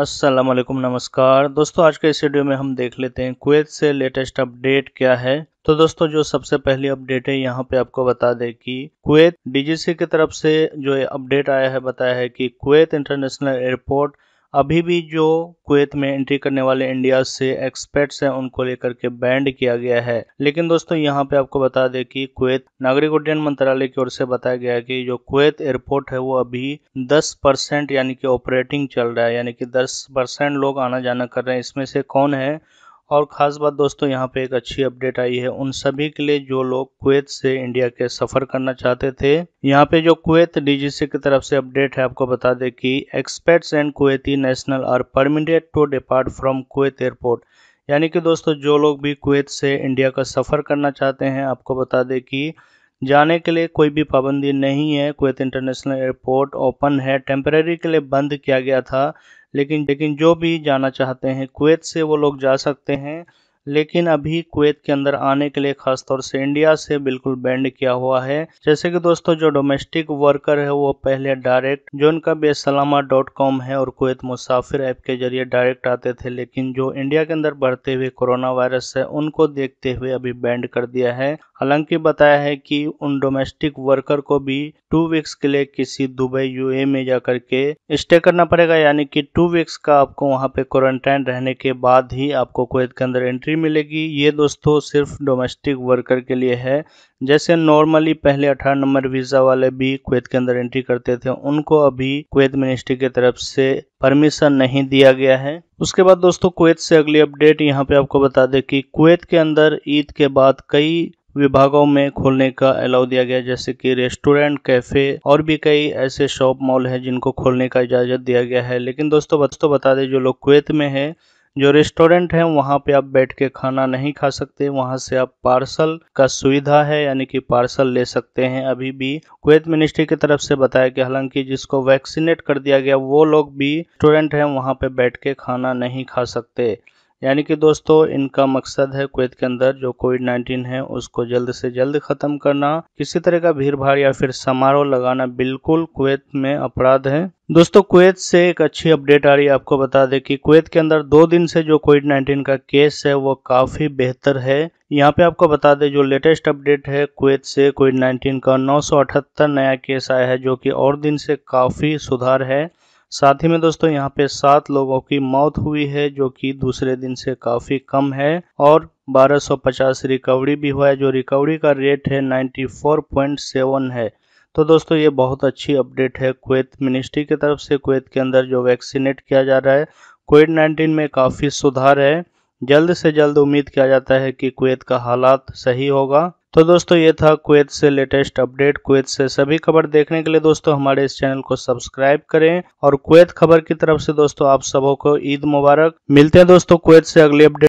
असलम नमस्कार दोस्तों आज के इस वीडियो में हम देख लेते हैं कुवैत से लेटेस्ट अपडेट क्या है तो दोस्तों जो सबसे पहली अपडेट है यहाँ पे आपको बता दें कि कुवैत डीजीसी की तरफ से जो अपडेट आया है बताया है कि कुवैत इंटरनेशनल एयरपोर्ट अभी भी जो कुवैत में एंट्री करने वाले इंडिया से एक्सपर्ट्स हैं उनको लेकर के बैंड किया गया है लेकिन दोस्तों यहाँ पे आपको बता दें कि कुवैत नागरिक उड्डयन मंत्रालय की ओर से बताया गया है कि जो कुवैत एयरपोर्ट है वो अभी 10 परसेंट यानी कि ऑपरेटिंग चल रहा है यानी कि 10 परसेंट लोग आना जाना कर रहे हैं इसमें से कौन है और ख़ास बात दोस्तों यहाँ पे एक अच्छी अपडेट आई है उन सभी के लिए जो लोग कुवैत से इंडिया के सफ़र करना चाहते थे यहाँ पे जो कुवैत डीजीसी की तरफ से अपडेट है आपको बता दें कि experts and Kuwaiti national are permitted to depart from Kuwait airport यानी कि दोस्तों जो लोग भी कुवैत से इंडिया का सफ़र करना चाहते हैं आपको बता दें कि जाने के लिए कोई भी पाबंदी नहीं है कुवैत इंटरनेशनल एयरपोर्ट ओपन है टेम्परेरी के लिए बंद किया गया था लेकिन लेकिन जो भी जाना चाहते हैं कुवैत से वो लोग जा सकते हैं लेकिन अभी कुवैत के अंदर आने के लिए खासतौर से इंडिया से बिल्कुल बैंड किया हुआ है जैसे कि दोस्तों जो डोमेस्टिक वर्कर है वो पहले डायरेक्ट जो उनका बेसलामा डॉट कॉम है और कुवैत मुसाफिर ऐप के जरिए डायरेक्ट आते थे लेकिन जो इंडिया के अंदर बढ़ते हुए कोरोना वायरस है उनको देखते हुए अभी बैंड कर दिया है हालांकि बताया है कि उन डोमेस्टिक वर्कर को भी टू वीक्स के लिए किसी दुबई यूए में जाकर के स्टे करना पड़ेगा यानी कि टू वीक्स का आपको वहाँ पे क्वारंटाइन रहने के बाद ही आपको कुवैत के अंदर एंट्री मिलेगी ये दोस्तों सिर्फ डोमेस्टिक वर्कर के लिए है जैसे नॉर्मली पहले 18 नंबर वीज़ा वाले भी कुवैत के अंदर एंट्री करते थे उनको अभी कुवैत मिनिस्ट्री की तरफ से परमिशन नहीं दिया गया है उसके बाद दोस्तों कुवैत से अगली अपडेट यहाँ पे आपको बता दें कि कुवैत के अंदर ईद के बाद कई विभागों में खोलने का अलाउ दिया गया जैसे कि रेस्टोरेंट कैफे और भी कई ऐसे शॉप मॉल हैं जिनको खोलने का इजाज़त दिया गया है लेकिन दोस्तों बच्चों बता दें जो लोग कुवैत में हैं जो रेस्टोरेंट है वहाँ पे आप बैठ के खाना नहीं खा सकते वहाँ से आप पार्सल का सुविधा है यानी कि पार्सल ले सकते हैं अभी भी कुवैत मिनिस्ट्री की तरफ से बताया गया हालांकि जिसको वैक्सीनेट कर दिया गया वो लोग भी रेस्टोरेंट है वहाँ पे बैठ के खाना नहीं खा सकते यानी कि दोस्तों इनका मकसद है कुवैत के अंदर जो कोविड 19 है उसको जल्द से जल्द खत्म करना किसी तरह का भीड़ भाड़ या फिर समारोह लगाना बिल्कुल कुवैत में अपराध है दोस्तों कुवैत से एक अच्छी अपडेट आ रही है आपको बता दें कि कुवैत के अंदर दो दिन से जो कोविड 19 का केस है वो काफ़ी बेहतर है यहाँ पे आपको बता दें जो लेटेस्ट अपडेट है कुवैत से कोविड 19 का 978 नया केस आया है जो कि और दिन से काफ़ी सुधार है साथ ही में दोस्तों यहाँ पे सात लोगों की मौत हुई है जो कि दूसरे दिन से काफी कम है और 1250 रिकवरी भी हुआ है जो रिकवरी का रेट है 94.7 है तो दोस्तों ये बहुत अच्छी अपडेट है कुवैत मिनिस्ट्री की तरफ से कुवैत के अंदर जो वैक्सीनेट किया जा रहा है कोविड नाइन्टीन में काफ़ी सुधार है जल्द से जल्द उम्मीद किया जाता है कि कुवैत का हालात सही होगा तो दोस्तों ये था कुवैत से लेटेस्ट अपडेट कुवैत से सभी खबर देखने के लिए दोस्तों हमारे इस चैनल को सब्सक्राइब करें और कुवैत खबर की तरफ से दोस्तों आप सबों को ईद मुबारक मिलते हैं दोस्तों कुवैत से अगली अपडेट